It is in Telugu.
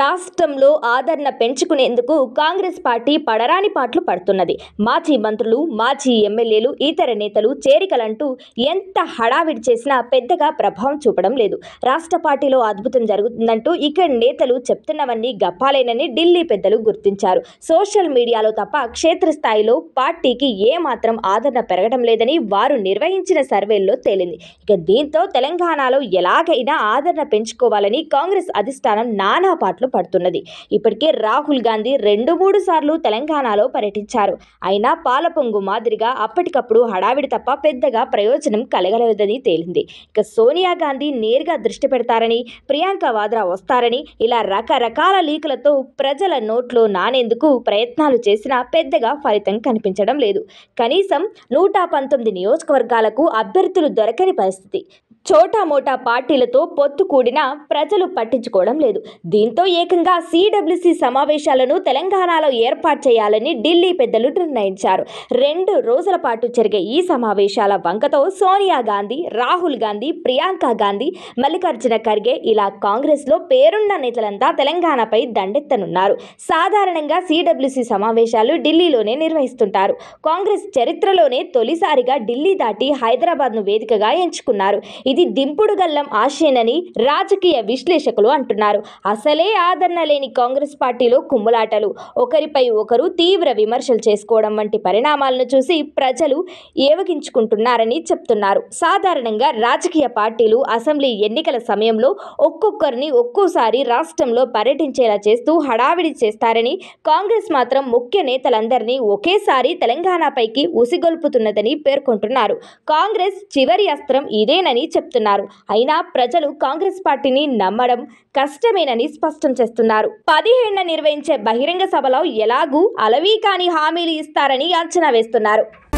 రాష్ట్రంలో ఆదరణ పెంచుకునేందుకు కాంగ్రెస్ పార్టీ పడరాని పాటలు పడుతున్నది మాజీ మంత్రులు మాజీ ఎమ్మెల్యేలు ఇతర నేతలు చేరికలంటూ ఎంత హడావిడి చేసినా పెద్దగా ప్రభావం చూపడం లేదు రాష్ట్ర పార్టీలో అద్భుతం జరుగుతుందంటూ ఇక్కడ నేతలు చెప్తున్నవన్నీ గప్పాలేనని ఢిల్లీ పెద్దలు గుర్తించారు సోషల్ మీడియాలో తప్ప క్షేత్రస్థాయిలో పార్టీకి ఏమాత్రం ఆదరణ పెరగడం లేదని వారు నిర్వహించిన సర్వేల్లో తేలింది ఇక దీంతో తెలంగాణలో ఎలాగైనా ఆదరణ పెంచుకోవాలని కాంగ్రెస్ అధిష్టానం నానా చెలగాటలు పడుతున్నది ఇప్పటికే రాహుల్ గాంధీ రెండు మూడు సార్లు తెలంగాణలో పర్యటించారు అయినా పాలపొంగు మాదిరిగా అప్పటికప్పుడు హడావిడి తప్ప పెద్దగా ప్రయోజనం కలగలేదని తేలింది ఇక సోనియా గాంధీ నేరుగా దృష్టి పెడతారని ప్రియాంక వాద్రా వస్తారని ఇలా రకరకాల లీకులతో ప్రజల నోట్లో నానేందుకు ప్రయత్నాలు చేసినా పెద్దగా ఫలితం కనిపించడం లేదు కనీసం నూట పంతొమ్మిది నియోజకవర్గాలకు అభ్యర్థులు దొరకని పరిస్థితి చోటా మోటా పార్టీలతో పొత్తు కూడిన ప్రజలు పట్టించుకోవడం లేదు దీంతో ఏకంగా సిడబ్ల్యూసి సమావేశాలను తెలంగాణలో ఏర్పాటు చేయాలని ఢిల్లీ పెద్దలు నిర్ణయించారు రెండు రోజుల పాటు జరిగే ఈ సమావేశాల వంకతో సోనియా గాంధీ రాహుల్ గాంధీ ప్రియాంక గాంధీ మల్లికార్జున ఖర్గే ఇలా కాంగ్రెస్లో పేరున్న నేతలంతా తెలంగాణపై దండెత్తనున్నారు సాధారణంగా సిడబ్ల్యూసి సమావేశాలు ఢిల్లీలోనే నిర్వహిస్తుంటారు కాంగ్రెస్ చరిత్రలోనే తొలిసారిగా ఢిల్లీ దాటి హైదరాబాద్ను వేదికగా ఎంచుకున్నారు ఇది దింపుడు గల్లం ఆశయనని రాజకీయ విశ్లేషకులు అంటున్నారు అసలే ఆదరణ లేని కాంగ్రెస్ పార్టీలో కుమ్ములాటలు ఒకరిపై ఒకరు తీవ్ర విమర్శలు చేసుకోవడం వంటి పరిణామాలను చూసి ప్రజలు ఏవగించుకుంటున్నారని చెప్తున్నారు సాధారణంగా రాజకీయ పార్టీలు అసెంబ్లీ ఎన్నికల సమయంలో ఒక్కొక్కరిని ఒక్కోసారి రాష్ట్రంలో పర్యటించేలా చేస్తూ హడావిడి చేస్తారని కాంగ్రెస్ మాత్రం ముఖ్య నేతలందరినీ ఒకేసారి తెలంగాణపైకి ఉసిగొల్పుతున్నదని పేర్కొంటున్నారు కాంగ్రెస్ చివరి అస్త్రం ఇదేనని చెప్తున్నారు అయినా ప్రజలు కాంగ్రెస్ పార్టీని నమ్మడం కష్టమేనని స్పష్టం చేస్తున్నారు పదిహేడున నిర్వహించే బహిరంగ సభలో ఎలాగూ అలవీ కాని హామీలు ఇస్తారని అంచనా వేస్తున్నారు